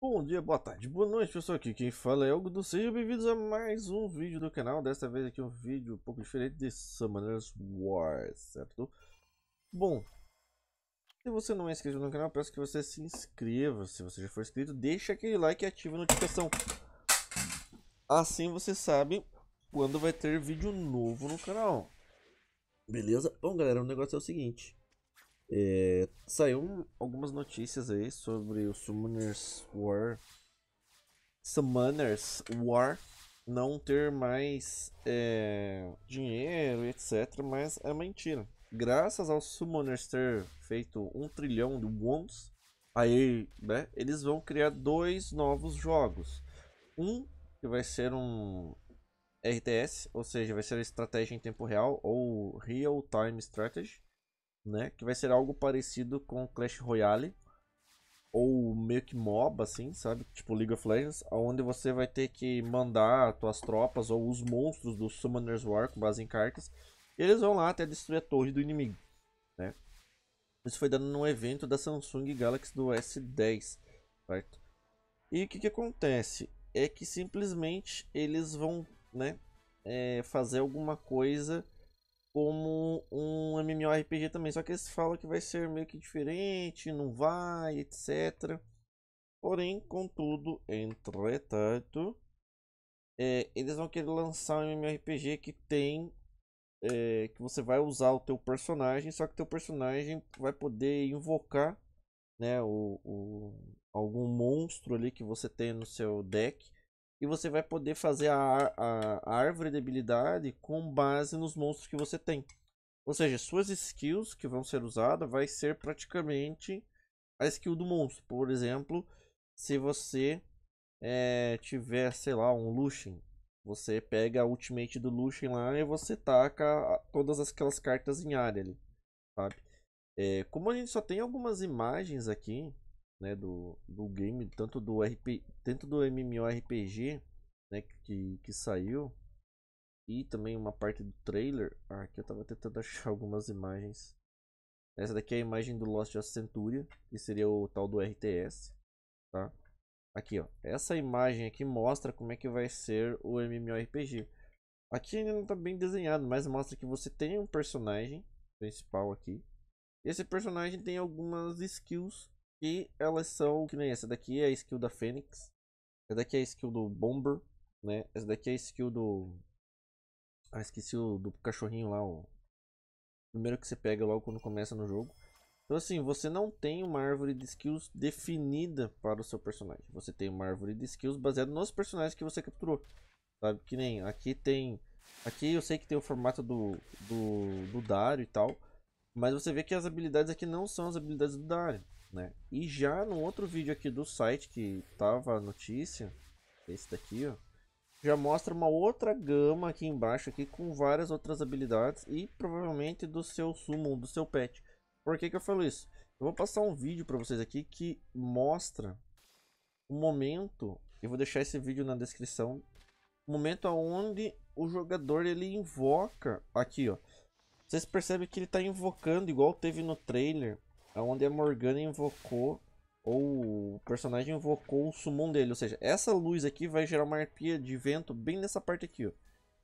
Bom dia, boa tarde, boa noite pessoal, aqui quem fala é o Gudu, sejam bem-vindos a mais um vídeo do canal, desta vez aqui um vídeo um pouco diferente de Summoners Wars, certo? Bom, se você não é inscrito no canal, peço que você se inscreva, se você já for inscrito, deixa aquele like e ativa a notificação, assim você sabe quando vai ter vídeo novo no canal, beleza? Bom galera, o negócio é o seguinte, é, saiu algumas notícias aí sobre o Summoners War. Summoners War não ter mais é, dinheiro, etc. Mas é mentira. Graças ao Summoners ter feito um trilhão de wons, aí, né, eles vão criar dois novos jogos. Um que vai ser um RTS, ou seja, vai ser estratégia em tempo real ou real time strategy né? Que vai ser algo parecido com Clash Royale ou meio que MOBA, assim, sabe? Tipo League of Legends, onde você vai ter que mandar tuas tropas ou os monstros do Summoner's War com base em cartas. eles vão lá até destruir a torre do inimigo, né? Isso foi dando num evento da Samsung Galaxy do S10, certo? E o que, que acontece? É que simplesmente eles vão, né, é, fazer alguma coisa como um MMORPG também. Só que eles falam que vai ser meio que diferente, não vai, etc. Porém, contudo, entretanto, é, eles vão querer lançar um MMORPG que tem. É, que você vai usar o teu personagem, só que teu personagem vai poder invocar né, o, o, algum monstro ali que você tem no seu deck e você vai poder fazer a, a, árvore de habilidade com base nos monstros que você tem. Ou seja, suas skills que vão ser usadas vai ser praticamente a skill do monstro. Por exemplo, se você é, tiver, sei lá, um Lucian, você pega a ultimate do Lucian lá e você taca todas aquelas cartas em área ali, sabe? É, como a gente só tem algumas imagens aqui, né, do, do game, tanto do RP, tanto do MMORPG, né, que, que saiu, e também uma parte do trailer. Ah, aqui eu tava tentando achar algumas imagens. Essa daqui é a imagem do Lost of Centuria, que seria o tal do RTS, tá? Aqui, ó. Essa imagem aqui mostra como é que vai ser o MMORPG. Aqui ainda não tá bem desenhado, mas mostra que você tem um personagem principal aqui. Esse personagem tem algumas skills e elas são, que nem essa daqui é a skill da Fênix. Essa daqui é a skill do Bomber, né? Essa daqui é a skill do... Ah, esqueci o do cachorrinho lá, o... Primeiro que você pega logo quando começa no jogo. Então assim, você não tem uma árvore de skills definida para o seu personagem. Você tem uma árvore de skills baseada nos personagens que você capturou. Sabe, que nem aqui tem... Aqui eu sei que tem o formato do, do, do Dario e tal. Mas você vê que as habilidades aqui não são as habilidades do Dario. Né? E já no outro vídeo aqui do site que tava a notícia, esse daqui, ó, já mostra uma outra gama aqui embaixo aqui com várias outras habilidades e provavelmente do seu summon, do seu pet. Por que que eu falo isso? Eu vou passar um vídeo para vocês aqui que mostra o momento, eu vou deixar esse vídeo na descrição, o momento aonde o jogador ele invoca aqui, ó. Vocês percebem que ele está invocando igual teve no trailer é onde a Morgana invocou, ou o personagem invocou o summon dele. Ou seja, essa luz aqui vai gerar uma arpia de vento bem nessa parte aqui, ó.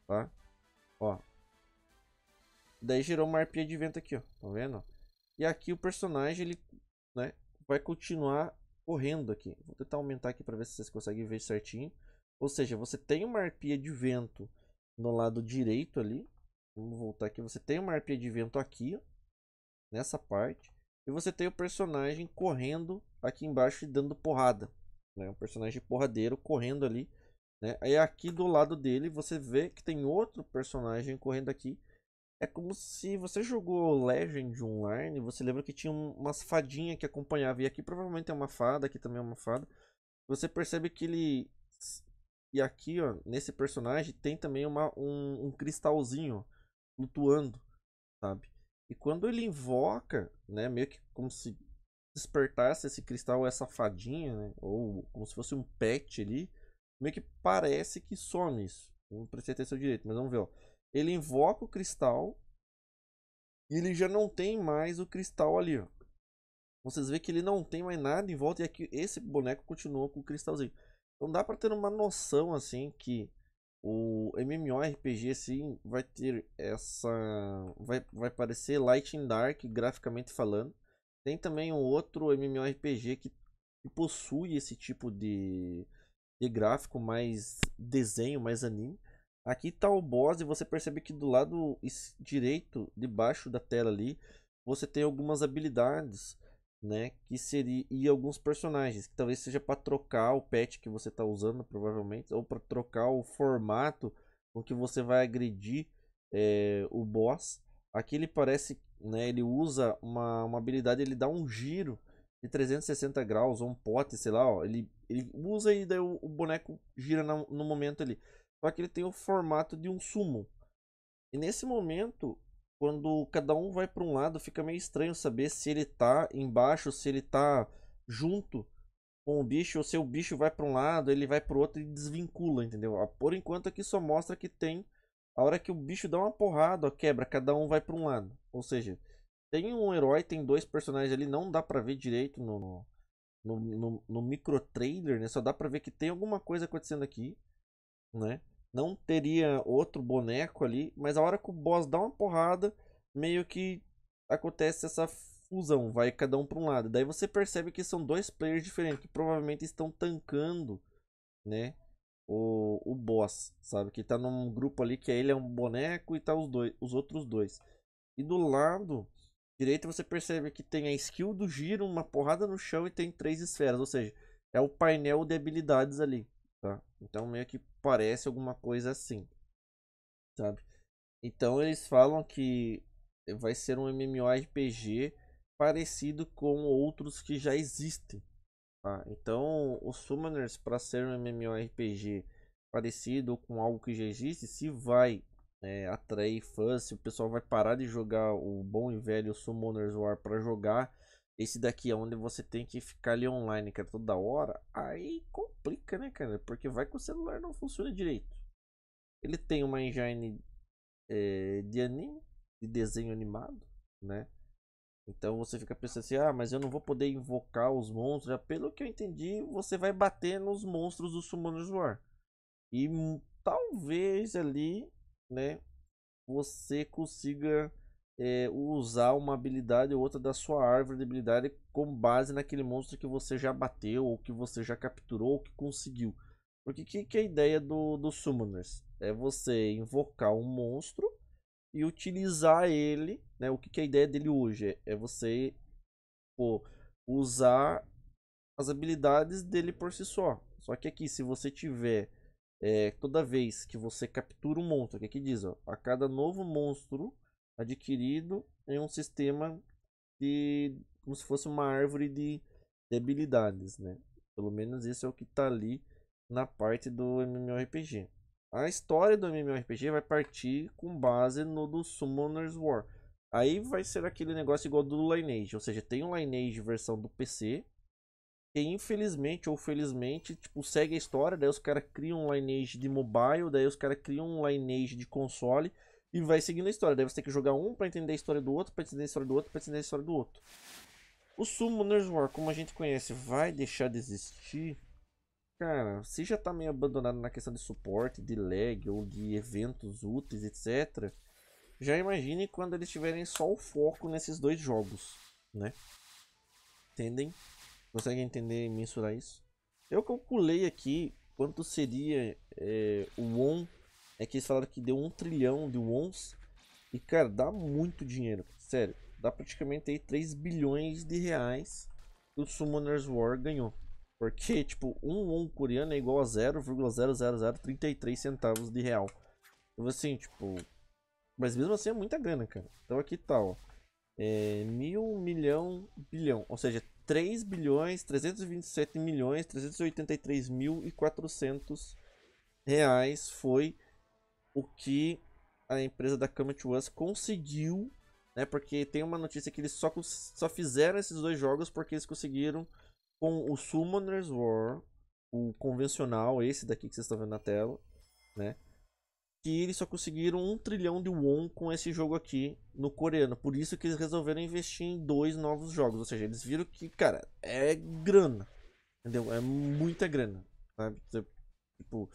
Tá? Ó. Daí gerou uma arpia de vento aqui, ó. Tá vendo? E aqui o personagem, ele, né, vai continuar correndo aqui. Vou tentar aumentar aqui para ver se vocês conseguem ver certinho. Ou seja, você tem uma arpia de vento no lado direito ali. Vamos voltar aqui. Você tem uma arpia de vento aqui, ó, nessa parte. E você tem o personagem correndo aqui embaixo e dando porrada. Né? Um personagem porradeiro correndo ali. Né? Aí aqui do lado dele você vê que tem outro personagem correndo aqui. É como se você jogou Legend Online, você lembra que tinha umas fadinhas que acompanhava. E aqui provavelmente é uma fada, aqui também é uma fada. Você percebe que ele... E aqui, ó, nesse personagem, tem também uma, um, um cristalzinho ó, flutuando, sabe? E quando ele invoca, né, meio que como se despertasse esse cristal, essa fadinha, né, ou como se fosse um pet ali, meio que parece que some isso. Não prestei atenção direito, mas vamos ver. Ó. Ele invoca o cristal e ele já não tem mais o cristal ali. Ó. Vocês veem que ele não tem mais nada em volta e aqui esse boneco continua com o cristalzinho. Então dá para ter uma noção assim que o MMORPG, assim, vai ter essa... Vai, vai parecer Light and Dark, graficamente falando. Tem também um outro MMORPG que, que possui esse tipo de, de gráfico, mais desenho, mais anime. Aqui está o boss e você percebe que do lado direito, debaixo da tela ali, você tem algumas habilidades né? Que seria e alguns personagens, que talvez seja para trocar o pet que você está usando, provavelmente, ou para trocar o formato com que você vai agredir é, o boss. Aqui ele parece, né? Ele usa uma, uma habilidade, ele dá um giro de 360 graus, ou um pote, sei lá, ó, ele, ele usa e daí o, o boneco gira no momento ali. Só que ele tem o formato de um sumo. E nesse momento, quando cada um vai para um lado, fica meio estranho saber se ele tá embaixo, se ele tá junto com o bicho, ou se o bicho vai para um lado, ele vai para o outro e desvincula, entendeu? Ah, por enquanto aqui só mostra que tem a hora que o bicho dá uma porrada, ó, quebra, cada um vai para um lado. Ou seja, tem um herói, tem dois personagens ali, não dá para ver direito no no, no, no micro trailer, né? Só dá para ver que tem alguma coisa acontecendo aqui, né? não teria outro boneco ali, mas a hora que o boss dá uma porrada, meio que acontece essa fusão, vai cada um para um lado. Daí você percebe que são dois players diferentes, que provavelmente estão tancando, né? O, o boss, sabe? Que tá num grupo ali que ele é um boneco e tá os dois, os outros dois. E do lado direito você percebe que tem a skill do giro, uma porrada no chão e tem três esferas, ou seja, é o painel de habilidades ali, tá? Então meio que parece alguma coisa assim, sabe? Então eles falam que vai ser um MMORPG parecido com outros que já existem. Tá? Então, os Summoners, para ser um MMORPG parecido com algo que já existe, se vai é, atrair fãs, se o pessoal vai parar de jogar o bom e velho Summoners War para jogar esse daqui é onde você tem que ficar ali online, cara, é toda hora. Aí complica, né, cara? Porque vai que o celular não funciona direito. Ele tem uma engine é, de anime, de desenho animado, né? Então você fica pensando assim, ah, mas eu não vou poder invocar os monstros. Já pelo que eu entendi, você vai bater nos monstros do Summoners War. E hum, talvez ali, né, você consiga é, usar uma habilidade ou outra da sua árvore de habilidade com base naquele monstro que você já bateu, ou que você já capturou, ou que conseguiu. Porque que, que é a ideia do, do Summoners? É você invocar um monstro e utilizar ele, né? O que, que é a ideia dele hoje? É? é, você pô, usar as habilidades dele por si só. Só que aqui, se você tiver é, toda vez que você captura um monstro, que aqui diz, ó, a cada novo monstro adquirido em um sistema de como se fosse uma árvore de, habilidades, né? Pelo menos isso é o que está ali na parte do MMORPG. A história do MMORPG vai partir com base no do Summoner's War. Aí vai ser aquele negócio igual do Lineage, ou seja, tem um Lineage versão do PC, que infelizmente ou felizmente, tipo, segue a história, daí os caras criam um Lineage de mobile, daí os caras criam um Lineage de console, e vai seguindo a história. Daí você tem que jogar um para entender a história do outro, para entender a história do outro, para entender a história do outro. O Summoner's War, como a gente conhece, vai deixar de existir? Cara, se já tá meio abandonado na questão de suporte, de lag ou de eventos úteis, etc. Já imagine quando eles tiverem só o foco nesses dois jogos, né? Entendem? Conseguem entender e mensurar isso? Eu calculei aqui quanto seria é, o on é que eles falaram que deu um trilhão de wons. E, cara, dá muito dinheiro. Sério, dá praticamente aí 3 bilhões de reais que o Summoner's War ganhou. Porque, tipo, um won coreano é igual a 0,00033 centavos de real. Então, assim, tipo... Mas mesmo assim é muita grana, cara. Então aqui tá, ó. É, mil, milhão, bilhão. Ou seja, 3 bilhões, 327 milhões, 383 mil e 400 reais foi o que a empresa da Comet Wars conseguiu, né? Porque tem uma notícia que eles só, só fizeram esses dois jogos porque eles conseguiram com o Summoner's War, o convencional, esse daqui que vocês estão vendo na tela, né? Que eles só conseguiram um trilhão de won com esse jogo aqui no coreano. Por isso que eles resolveram investir em dois novos jogos. Ou seja, eles viram que, cara, é grana. Entendeu? É muita grana. Sabe? Tipo,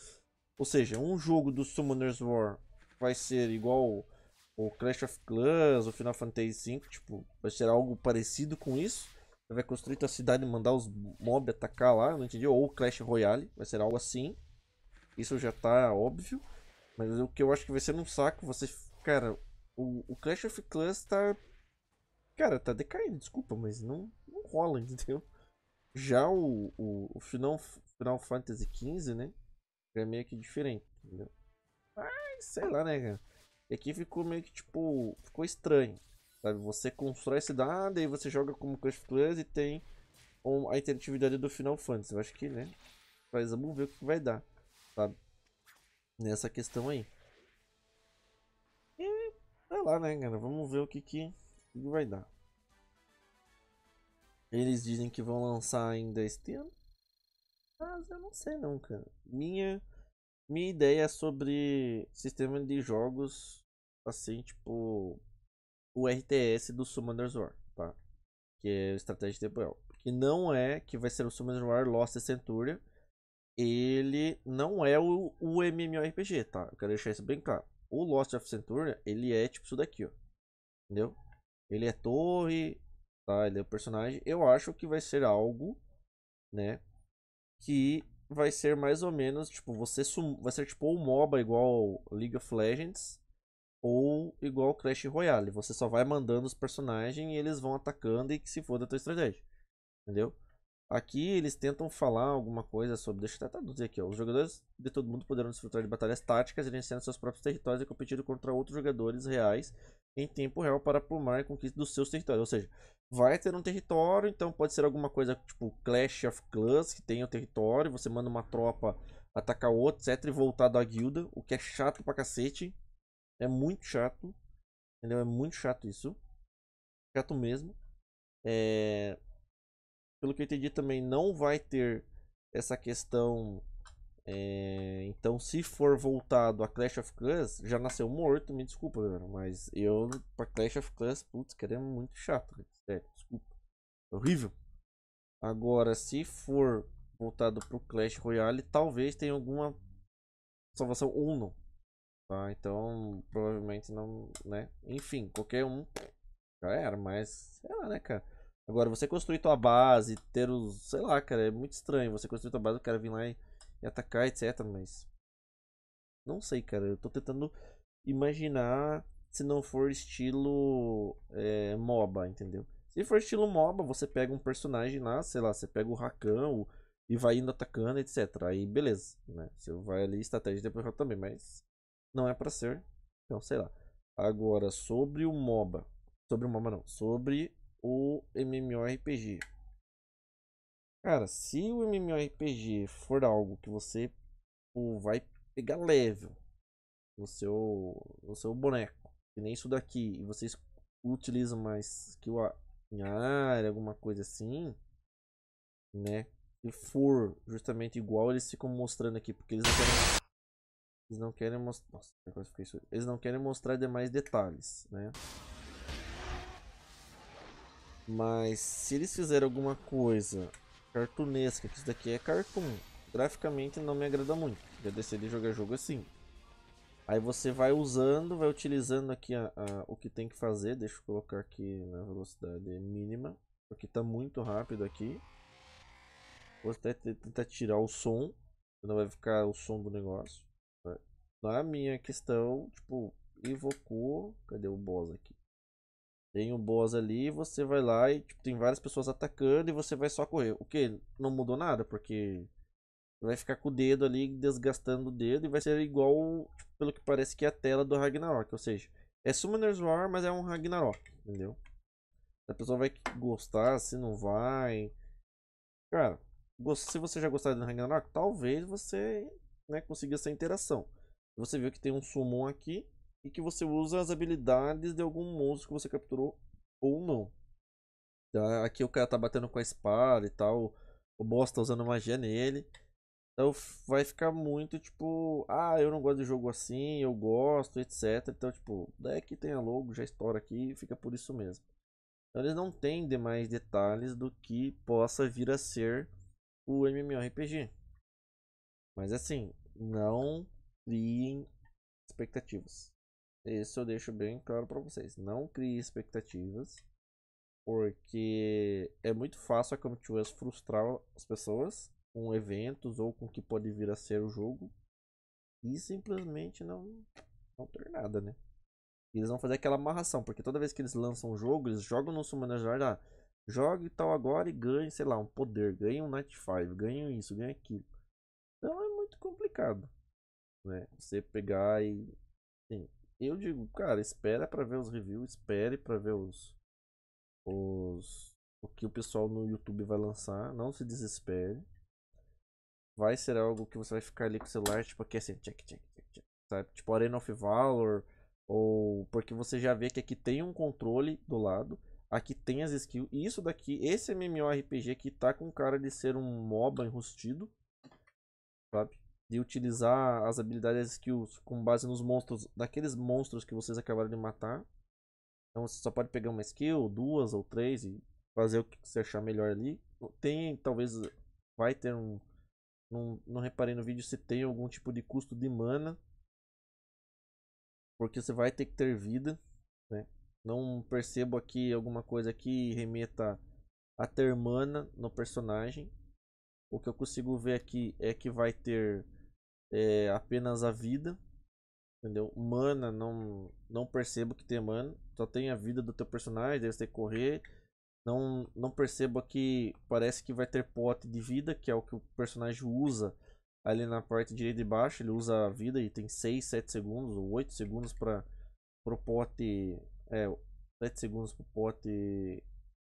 ou seja, um jogo do Summoner's War vai ser igual o Clash of Clans, o Final Fantasy V, tipo, vai ser algo parecido com isso. Você vai construir tua cidade e mandar os mobs atacar lá, não entendi. Ou Clash Royale, vai ser algo assim. Isso já tá óbvio. Mas o que eu acho que vai ser um saco, você. Cara, o, o Clash of Clans tá. Cara, tá decaindo, desculpa, mas não, não rola, entendeu? Já o, o, o Final, Final Fantasy XV, né? É meio que diferente, entendeu? Mas, sei lá, né, cara? E aqui ficou meio que, tipo, ficou estranho. Sabe? Você constrói a cidade, aí você joga como Crash Plus e tem a interatividade do Final Fantasy. Eu acho que, né? Mas vamos ver o que vai dar, sabe? Nessa questão aí. E, sei lá, né, cara? Vamos ver o que que, que vai dar. Eles dizem que vão lançar ainda este ano. Mas eu não sei não, cara. Minha, minha ideia é sobre sistema de jogos, assim, tipo o RTS do Summoner's War, tá? Que é estratégia tempo real. Que não é, que vai ser o Summoner's War Lost Centurion. Ele não é o, o MMORPG, tá? Eu quero deixar isso bem claro. O Lost of Centurion, ele é tipo isso daqui, ó. Entendeu? Ele é torre, tá? Ele é o personagem. Eu acho que vai ser algo, né? que vai ser mais ou menos, tipo, você vai ser tipo o MOBA igual League of Legends ou igual Clash Royale. Você só vai mandando os personagens e eles vão atacando e que se for da tua estratégia. Entendeu? Aqui eles tentam falar alguma coisa sobre. Deixa eu até traduzir aqui. Ó. Os jogadores de todo mundo poderão desfrutar de batalhas táticas, gerenciando seus próprios territórios e competindo contra outros jogadores reais em tempo real para plumar a conquista dos seus territórios. Ou seja, vai ter um território, então pode ser alguma coisa tipo Clash of Clans, que tem o território, você manda uma tropa atacar outro, etc. e voltar da guilda, o que é chato pra cacete. É muito chato. Entendeu? É muito chato isso. Chato mesmo. É pelo que eu entendi também não vai ter essa questão. É... então, se for voltado a Clash of Clans, já nasceu morto, me desculpa, Mas eu, para Clash of Clans, putz, é muito chato, né? sério, desculpa. É horrível. Agora, se for voltado para o Clash Royale, talvez tenha alguma salvação ou não. Tá? Então, provavelmente não, né? Enfim, qualquer um já era, mas sei lá, né, cara. Agora, você construir tua base, ter os. Sei lá, cara, é muito estranho. Você construir tua base, o cara vir lá e, e atacar, etc. Mas. Não sei, cara. Eu tô tentando imaginar se não for estilo é, MOBA, entendeu? Se for estilo MOBA, você pega um personagem lá, sei lá, você pega o Rakan e vai indo atacando, etc. Aí beleza, né? Você vai ali estratégia de também, mas não é para ser. Então, sei lá. Agora, sobre o MOBA. Sobre o MOBA não, sobre o MMORPG. Cara, se o MMORPG for algo que você vai pegar level, o seu, o seu boneco, que nem isso daqui, e vocês utilizam mais skill em área, alguma coisa assim, né? Se for justamente igual, eles ficam mostrando aqui, porque eles não querem. Eles não querem mostrar. Nossa, Eles não querem mostrar demais detalhes, né? Mas se eles fizerem alguma coisa cartunesca, que isso daqui é cartoon, graficamente não me agrada muito. Já decidi jogar jogo assim. Aí você vai usando, vai utilizando aqui a, a, o que tem que fazer. Deixa eu colocar aqui na velocidade mínima, porque está muito rápido aqui. Vou até tentar tirar o som, não vai ficar o som do negócio. Na minha questão, tipo, evocou... Cadê o boss aqui? Tem um boss ali, você vai lá e tipo, tem várias pessoas atacando e você vai só correr. O que? Não mudou nada, porque vai ficar com o dedo ali desgastando o dedo e vai ser igual, tipo, pelo que parece que é a tela do Ragnarok. Ou seja, é Summoner's War, mas é um Ragnarok, entendeu? A pessoa vai gostar, se não vai. Cara, se você já gostar do Ragnarok, talvez você né, consiga essa interação. Você viu que tem um summon aqui, e que você usa as habilidades de algum monstro que você capturou ou não. Tá? Aqui o cara tá batendo com a espada e tal, o boss tá usando magia nele. Então vai ficar muito tipo, ah, eu não gosto de jogo assim, eu gosto, etc. Então, tipo, deck tem a logo, já estoura aqui e fica por isso mesmo. Então eles não têm demais detalhes do que possa vir a ser o MMORPG. Mas assim, não criem expectativas. Isso eu deixo bem claro para vocês. Não crie expectativas, porque é muito fácil a Comitives frustrar as pessoas com eventos ou com o que pode vir a ser o jogo e simplesmente não, não ter nada, né? Eles vão fazer aquela amarração, porque toda vez que eles lançam um jogo, eles jogam no Summoner Jar, ah, Joga e tal agora e ganhe, sei lá, um poder, ganhe um Night 5, ganhe isso, ganhe aquilo. Então é muito complicado, né? Você pegar e. Sim, eu digo, cara, espera para ver os reviews, espere para ver os, os o que o pessoal no YouTube vai lançar, não se desespere. Vai ser algo que você vai ficar ali com o celular, tipo aqui assim, check, check, check, check sabe? Tipo Arena of Valor, ou porque você já vê que aqui tem um controle do lado, aqui tem as skills, e isso daqui, esse MMORPG aqui tá com cara de ser um MOBA enrustido, sabe? de utilizar as habilidades as skills com base nos monstros, daqueles monstros que vocês acabaram de matar. Então você só pode pegar uma skill, duas ou três e fazer o que você achar melhor ali. Tem, talvez, vai ter um... Não, não reparei no vídeo se tem algum tipo de custo de mana. Porque você vai ter que ter vida, né? Não percebo aqui alguma coisa que remeta a ter mana no personagem. O que eu consigo ver aqui é que vai ter é apenas a vida, entendeu? Mana, não, não percebo que tem mana, só tem a vida do teu personagem, deve ter que correr. Não, não percebo que parece que vai ter pote de vida, que é o que o personagem usa ali na parte direita de baixo. Ele usa a vida e tem 6, 7 segundos ou 8 segundos para o pote. É, 7 segundos para o pote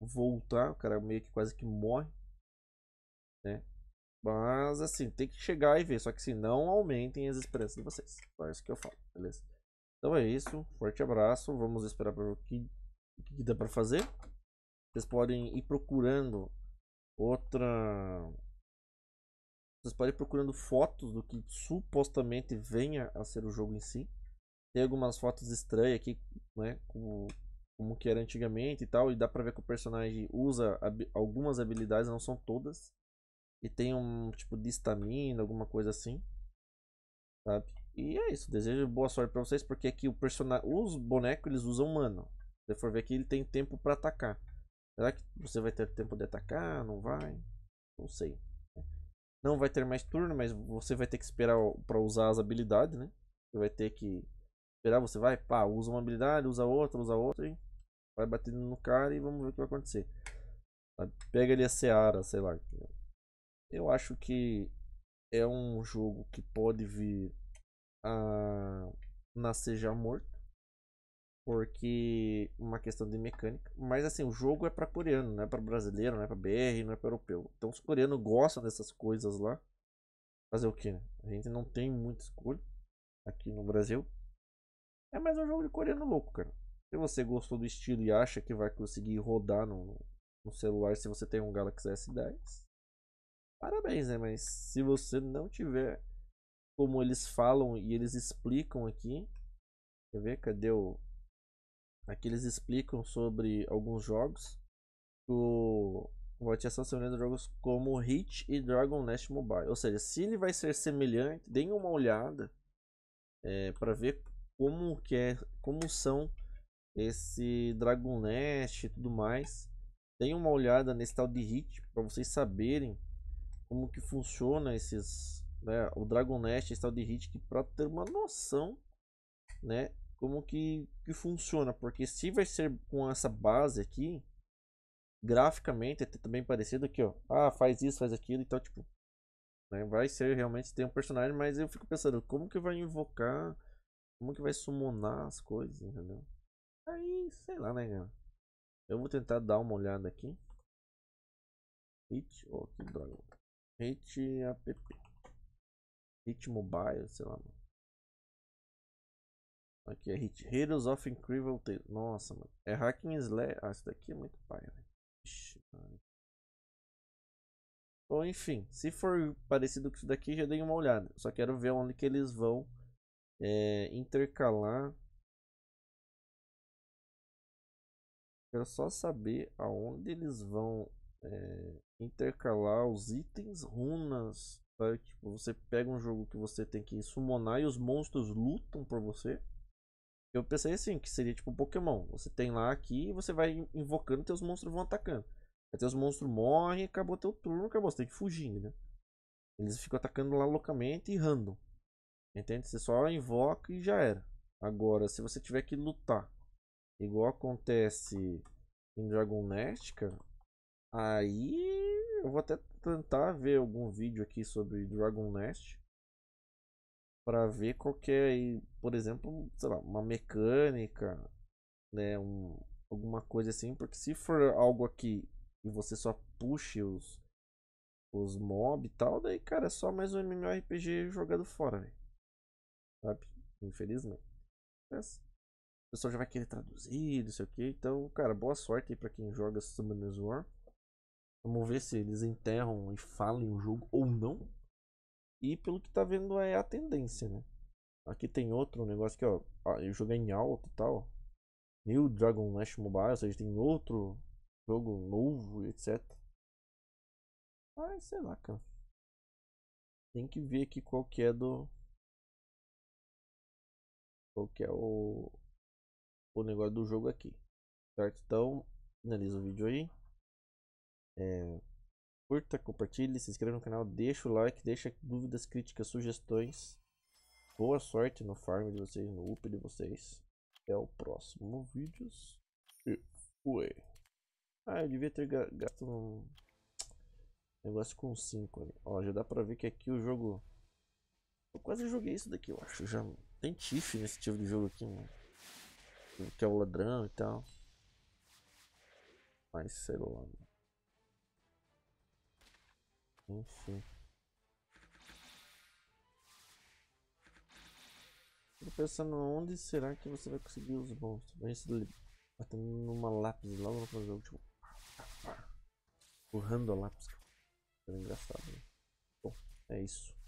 voltar. O cara meio que quase que morre. Né? Mas, assim, tem que chegar e ver. Só que se não, aumentem as esperanças de vocês. Só isso que eu falo, beleza? Então é isso. Forte abraço. Vamos esperar para ver o que, o que dá para fazer. Vocês podem ir procurando outra. Vocês podem ir procurando fotos do que supostamente venha a ser o jogo em si. Tem algumas fotos estranhas aqui, né? Como, como que era antigamente e tal. E dá pra ver que o personagem usa hab algumas habilidades, não são todas. E tem um tipo de estamina, alguma coisa assim. Sabe? E é isso. Desejo boa sorte para vocês, porque aqui o personagem. Os bonecos eles usam mano. Se você for ver que ele tem tempo para atacar. Será que você vai ter tempo de atacar? Não vai? Não sei. Né? Não vai ter mais turno, mas você vai ter que esperar para usar as habilidades, né? Você vai ter que esperar, você vai, pá, usa uma habilidade, usa outra, usa outra, e vai batendo no cara e vamos ver o que vai acontecer. Pega ali a Seara, sei lá. Eu acho que é um jogo que pode vir a nascer já morto. Porque uma questão de mecânica. Mas assim, o jogo é para coreano, não é para brasileiro, não é para BR, não é para europeu. Então os coreanos gostam dessas coisas lá. Fazer o que, né? A gente não tem muita escolha aqui no Brasil. É mais um jogo de coreano louco, cara. Se você gostou do estilo e acha que vai conseguir rodar no, no celular se você tem um Galaxy S10, parabéns, né? Mas se você não tiver, como eles falam e eles explicam aqui, quer ver? Cadê o. Aqui eles explicam sobre alguns jogos. O vou te a jogos como Hit e Dragon Nest Mobile. Ou seja, se ele vai ser semelhante, dêem uma olhada é, para ver como que é, como são esse Dragon Nest e tudo mais. Dêem uma olhada nesse tal de Hit para vocês saberem como que funciona esses, né, o Dragon Nest, esse tal de Hit, para ter uma noção, né, como que, que funciona, porque se vai ser com essa base aqui, graficamente é também parecido aqui, ó, ah, faz isso, faz aquilo, então, tipo, né, vai ser realmente tem um personagem, mas eu fico pensando, como que vai invocar, como que vai summonar as coisas, entendeu? Aí, sei lá, né, cara. Eu vou tentar dar uma olhada aqui. hit oh, que dragão. Hit app. Hit mobile, sei lá, mano. Aqui é Hit Heroes of Incredible Tales. Nossa, mano. É Hacking Slash. Ah, isso daqui é muito pai, velho. Né? Ixi, Bom, enfim. Se for parecido com isso daqui, já dei uma olhada. Só quero ver onde que eles vão é, intercalar. Quero só saber aonde eles vão é, intercalar os itens runas. Tá? Tipo, você pega um jogo que você tem que summonar e os monstros lutam por você. Eu pensei assim, que seria tipo Pokémon. Você tem lá aqui e você vai invocando e teus monstros vão atacando. Aí teus monstros morrem, acabou teu turno, acabou. Você tem que fugir, né? Eles ficam atacando lá loucamente e random. Entende? Você só invoca e já era. Agora, se você tiver que lutar, igual acontece em Dragon Nest, cara, aí eu vou até tentar ver algum vídeo aqui sobre Dragon Nest para ver qual é, por exemplo, sei lá, uma mecânica, né, um, alguma coisa assim, porque se for algo aqui e você só puxe os os mob e tal, daí cara, é só mais um MMORPG jogado fora, véio. Sabe? Infelizmente. Mas, o pessoal já vai querer traduzir, não sei o que. Então, cara, boa sorte aí pra quem joga Summoner's War. Vamos ver se eles enterram e falem o jogo ou não. E pelo que tá vendo é a tendência, né? Aqui tem outro negócio que, ó. eu joguei em alto e tal. New Dragon Lash Mobile, ou seja, tem outro jogo novo, etc. Mas sei lá, cara. Tem que ver aqui qual que é do. Qual que é o. O negócio do jogo aqui. Certo? Então, finaliza o vídeo aí. É, curta, compartilhe, se inscreva no canal, deixa o like, deixa dúvidas, críticas, sugestões. Boa sorte no farm de vocês, no up de vocês. Até o próximo vídeo. E fui. Ah, eu devia ter gasto um negócio com 5 ali. Ó, já dá pra ver que aqui o jogo... Eu quase joguei isso daqui, eu acho. Já tem tiff nesse tipo de jogo aqui, mano. Né? Que é o ladrão e tal. Mas sei lá, mano. Né? Enfim. Tô pensando onde será que você vai conseguir os bons. Vence batendo numa lápis logo vou fazer o último. Empurrando a lápis. É engraçado. Né? Bom, é isso.